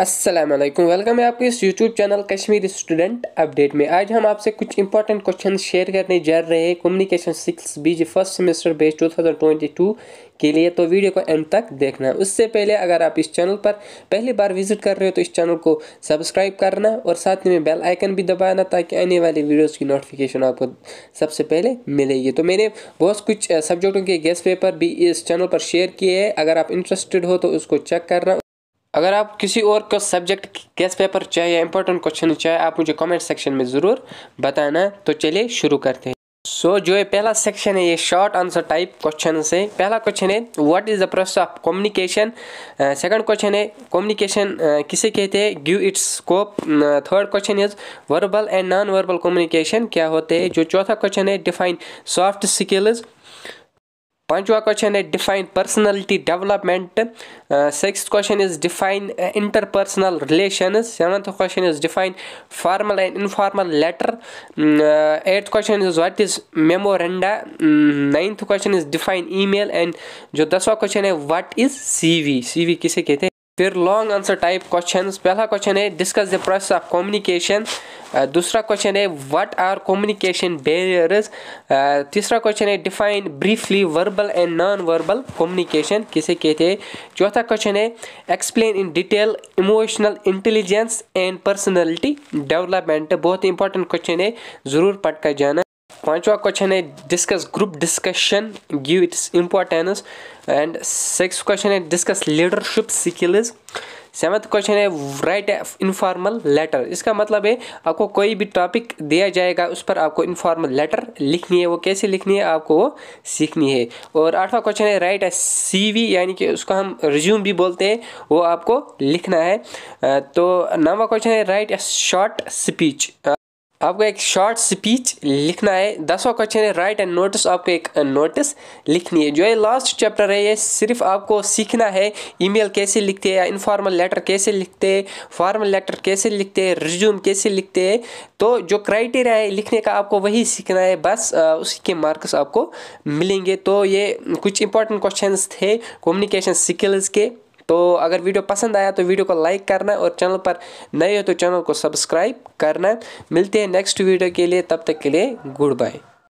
Aslam welcome है आपके इस YouTube channel Kashmir student update में आज हम आपसे कुछ इंपॉर्टेंट क्वेश्चन शेयर करने जा रहे हैं कम्युनिकेशन सिक्स बीज फर्स्ट सेमेस्टर बेस 2022 के लिए तो वीडियो को एंड तक देखना उससे पहले अगर आप इस चैनल पर पहली बार विजिट कर रहे हो तो इस चैनल को सब्सक्राइब करना और साथ में बेल आइकन भी दबाना ताकि आने वाली वीडियोज़ की नोटिफिकेशन आपको सबसे पहले मिलेगी तो मैंने बहुत कुछ सब्जेक्टों के गेस्ट पेपर भी इस चैनल पर शेयर किए हैं अगर आप इंटरेस्टेड हो तो उसको चेक करना अगर आप किसी और का सब्जेक्ट गेस्ट पेपर चाहे या इंपॉर्टेंट क्वेश्चन चाहे आप मुझे कमेंट सेक्शन में ज़रूर बताना तो चलिए शुरू करते हैं सो so, जो ये पहला सेक्शन है ये शॉर्ट आंसर टाइप क्वेश्चन से पहला क्वेश्चन है what is the process of communication second question है कम्युनिकेशन uh, किसे कहते हैं give its scope third question is verbal and non verbal communication क्या होते हैं जो चौथा क्वेश्चन है डिफाइन सॉफ्ट स्किल्स पांचवा क्वेश्चन है define personality development six question is define interpersonal relations seventh question is define formal and informal letter eighth question is what is memoranda ninth question is define email and जो दसवा question है what is CV CV किसे कहते हैं फिर long answer type question पहला question है discuss the process of communication दूसरा क्वेश्चन है व्हाट आर कम्युनिकेशन बैरियर्स तीसरा क्वेश्चन है define briefly verbal and non verbal communication किसे कहते हैं चौथा क्वेश्चन है explain in detail emotional intelligence and personality development बहुत इंपॉर्टेंट क्वेश्चन है ज़रूर पढ़ कर जाना पांचवा क्वेश्चन है discuss group discussion give its importance and six question है discuss leadership skills seventh question है राइट इनफॉर्मल लेटर इसका मतलब है आपको कोई भी टॉपिक दिया जाएगा उस पर आपको इनफॉर्मल लेटर लिखनी है वो कैसे लिखनी है आपको वो सीखनी है और आठवां क्वेश्चन है राइट ए वी यानी कि उसको हम रिज्यूम भी बोलते हैं वो आपको लिखना है तो नवा क्वेश्चन है राइट ए शॉर्ट स्पीच आपको एक शॉर्ट स्पीच लिखना है दसवा क्वेश्चन है राइट एंड नोटिस आपको एक नोटिस लिखनी है जो ये लास्ट चैप्टर है ये सिर्फ आपको सीखना है ईमेल कैसे लिखते हैं या इनफॉर्मल लेटर कैसे लिखते हैं फॉर्मल लेटर कैसे लिखते हैं रिज्यूम कैसे लिखते हैं तो जो क्राइटेरिया है लिखने का आपको वही सीखना है बस उसी के मार्क्स आपको मिलेंगे तो ये कुछ इंपॉर्टेंट क्वेश्चन थे कम्युनिकेशन स्किल्स के तो अगर वीडियो पसंद आया तो वीडियो को लाइक करना और चैनल पर नए हो तो चैनल को सब्सक्राइब करना मिलते हैं नेक्स्ट वीडियो के लिए तब तक के लिए गुड बाय